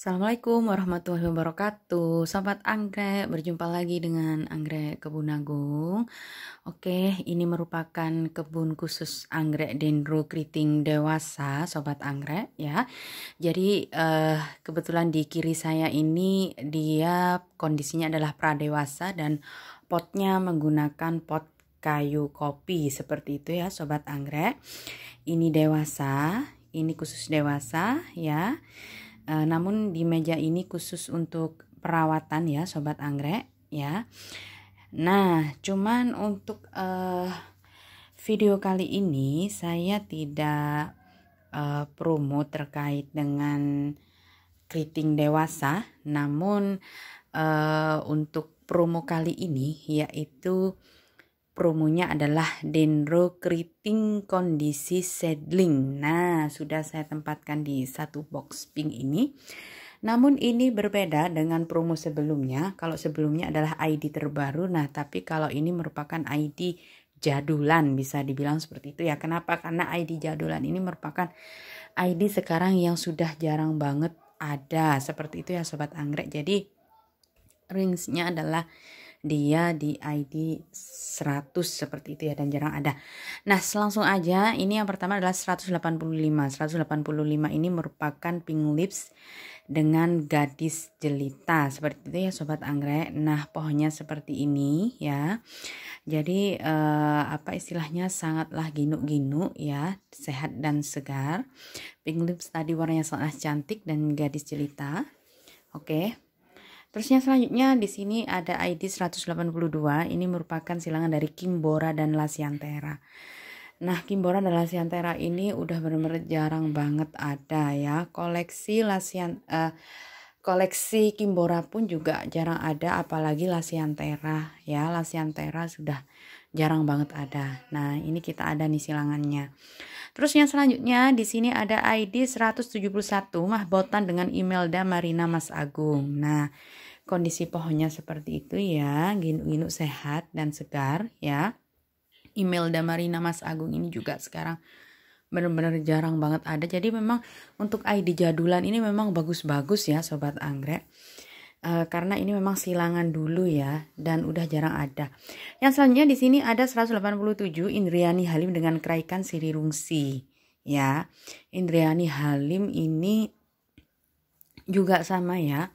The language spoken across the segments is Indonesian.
Assalamualaikum warahmatullahi wabarakatuh Sobat Anggrek, berjumpa lagi dengan Anggrek Kebun Agung Oke, ini merupakan kebun khusus Anggrek Dendro Keriting Dewasa Sobat Anggrek ya Jadi eh, kebetulan di kiri saya ini dia kondisinya adalah pradewasa Dan potnya menggunakan pot kayu kopi seperti itu ya Sobat Anggrek Ini dewasa, ini khusus dewasa ya Uh, namun di meja ini khusus untuk perawatan ya sobat anggrek ya. Nah, cuman untuk uh, video kali ini saya tidak uh, promo terkait dengan keriting dewasa, namun uh, untuk promo kali ini yaitu promonya adalah dendrokriting kondisi seedling. Nah, sudah saya tempatkan di satu box pink ini. Namun ini berbeda dengan promo sebelumnya. Kalau sebelumnya adalah ID terbaru, nah tapi kalau ini merupakan ID jadulan bisa dibilang seperti itu ya. Kenapa? Karena ID jadulan ini merupakan ID sekarang yang sudah jarang banget ada. Seperti itu ya sobat anggrek. Jadi ringsnya adalah dia di ID 100 seperti itu ya dan jarang ada. Nah, langsung aja ini yang pertama adalah 185. 185 ini merupakan pink lips dengan gadis jelita seperti itu ya sobat anggrek. Nah, pohonnya seperti ini ya. Jadi eh, apa istilahnya sangatlah ginu-ginu ya, sehat dan segar. Pink lips tadi warnanya sangat cantik dan gadis jelita. Oke. Okay. Terusnya selanjutnya di sini ada ID 182. Ini merupakan silangan dari Kimbora dan Lasiantera. Nah, Kimbora dan Lasiantera ini udah benar-benar jarang banget ada ya. Koleksi Lasian uh, eh, koleksi Kimbora pun juga jarang ada apalagi Lasiantera ya. Lasiantera sudah jarang banget ada. Nah, ini kita ada nih silangannya. Terus yang selanjutnya di sini ada ID 171 mahbotan dengan Imelda Marina Mas Agung. Nah, kondisi pohonnya seperti itu ya, ginu-ginu sehat dan segar ya. Imelda Marina Mas Agung ini juga sekarang benar-benar jarang banget ada. Jadi memang untuk ID jadulan ini memang bagus-bagus ya sobat anggrek. Eh, karena ini memang silangan dulu ya dan udah jarang ada. Yang selanjutnya di sini ada 187 Indriani Halim dengan keraikan Siri Rungsi ya. Indriani Halim ini juga sama ya.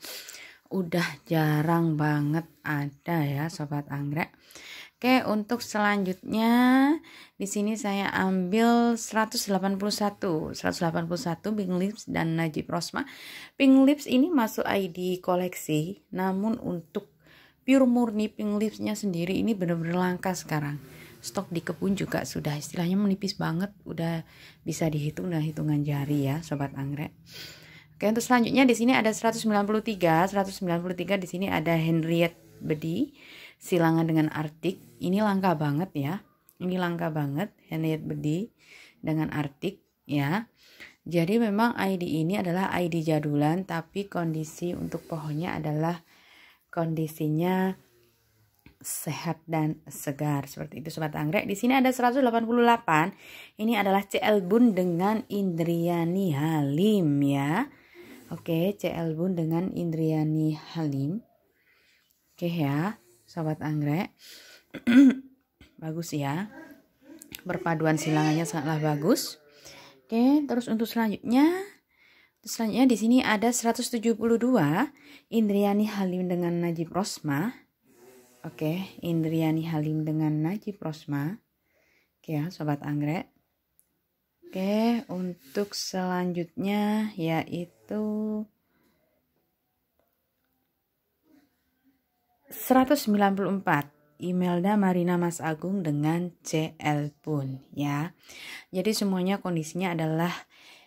Udah jarang banget ada ya sobat anggrek. Oke, untuk selanjutnya di sini saya ambil 181, 181 Pink Lips dan Najib Rosma. Pink Lips ini masuk ID koleksi, namun untuk pure murni Pink Lipsnya sendiri ini benar-benar langka sekarang. Stok di kebun juga sudah istilahnya menipis banget, udah bisa dihitung dengan hitungan jari ya, sobat anggrek. Oke, untuk selanjutnya di sini ada 193, 193 di sini ada Henriette Bedi silangan dengan artik. Ini langka banget ya. Ini langka banget handmade Bedi dengan artik ya. Jadi memang ID ini adalah ID jadulan tapi kondisi untuk pohonnya adalah kondisinya sehat dan segar seperti itu sobat anggrek. Di sini ada 188. Ini adalah CL Bun dengan Indriani Halim ya. Oke, CL Bun dengan Indriani Halim. Oke ya sobat anggrek bagus ya perpaduan silangannya sangatlah bagus oke terus untuk selanjutnya selanjutnya di sini ada 172 Indriani Halim dengan Najib Rosma oke Indriani Halim dengan Najib Rosma oke ya sobat anggrek Oke, untuk selanjutnya yaitu 194 Imelda Marina Mas Agung dengan CL pun ya. Jadi semuanya kondisinya adalah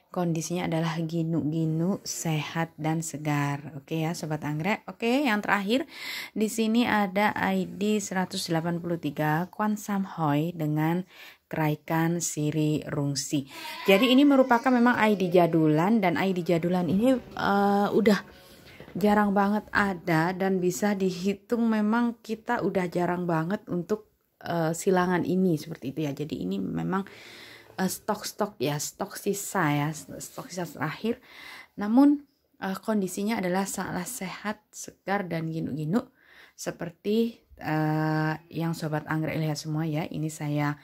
kondisinya adalah ginu-ginu sehat dan segar. Oke ya sobat anggrek. Oke, yang terakhir di sini ada ID 183 Kwan Samhoy dengan keraikan siri rungsi. Jadi ini merupakan memang ID jadulan dan ID jadulan ini uh, udah jarang banget ada dan bisa dihitung memang kita udah jarang banget untuk uh, silangan ini seperti itu ya. Jadi ini memang eh, stok-stok uh, ya, stok sisa ya, stok sisa terakhir. Namun uh, kondisinya adalah sangatlah sehat, segar dan ginu-ginu seperti uh, yang sobat anggrek lihat semua ya. Ini saya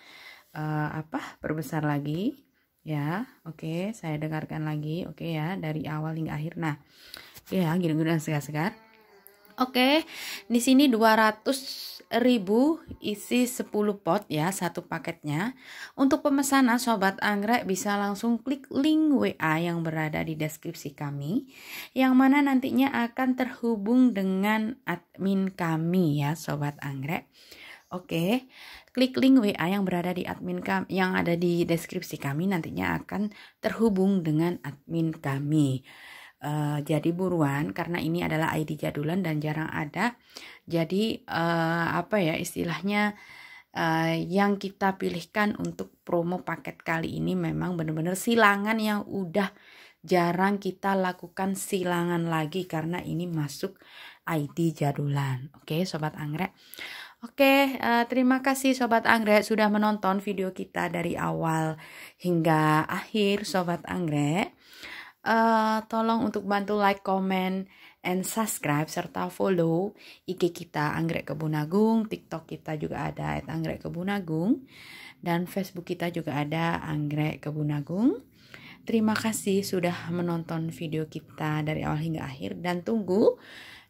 uh, apa? perbesar lagi ya oke okay, saya dengarkan lagi oke okay ya dari awal hingga akhir nah ya gini-gini segar-segar Oke, di sini 200 ribu isi 10 pot ya, satu paketnya. Untuk pemesanan Sobat Anggrek bisa langsung klik link WA yang berada di deskripsi kami. Yang mana nantinya akan terhubung dengan admin kami ya Sobat Anggrek. Oke, klik link WA yang berada di admin kami, yang ada di deskripsi kami nantinya akan terhubung dengan admin kami. Uh, jadi buruan karena ini adalah ID jadulan dan jarang ada. Jadi uh, apa ya istilahnya uh, yang kita pilihkan untuk promo paket kali ini memang benar-benar silangan yang udah jarang kita lakukan silangan lagi karena ini masuk ID jadulan. Oke, okay, sobat anggrek. Oke, okay, uh, terima kasih Sobat Anggrek sudah menonton video kita dari awal hingga akhir Sobat Anggrek. Eh, tolong untuk bantu like, comment, and subscribe serta follow IG kita Anggrek Kebun Agung, TikTok kita juga ada at Anggrek Kebun Agung, dan Facebook kita juga ada Anggrek Kebun Agung. Terima kasih sudah menonton video kita dari awal hingga akhir dan tunggu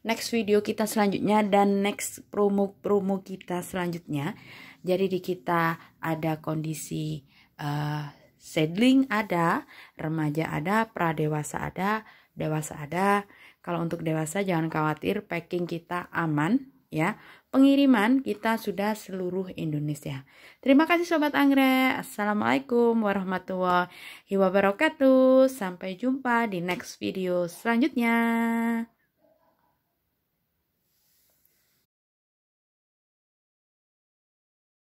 next video kita selanjutnya dan next promo-promo kita selanjutnya. Jadi di kita ada kondisi uh, Sedling ada, remaja ada, pradewasa ada, dewasa ada. Kalau untuk dewasa jangan khawatir packing kita aman ya. Pengiriman kita sudah seluruh Indonesia. Terima kasih sobat Anggrek. Assalamualaikum warahmatullahi wabarakatuh. Sampai jumpa di next video selanjutnya.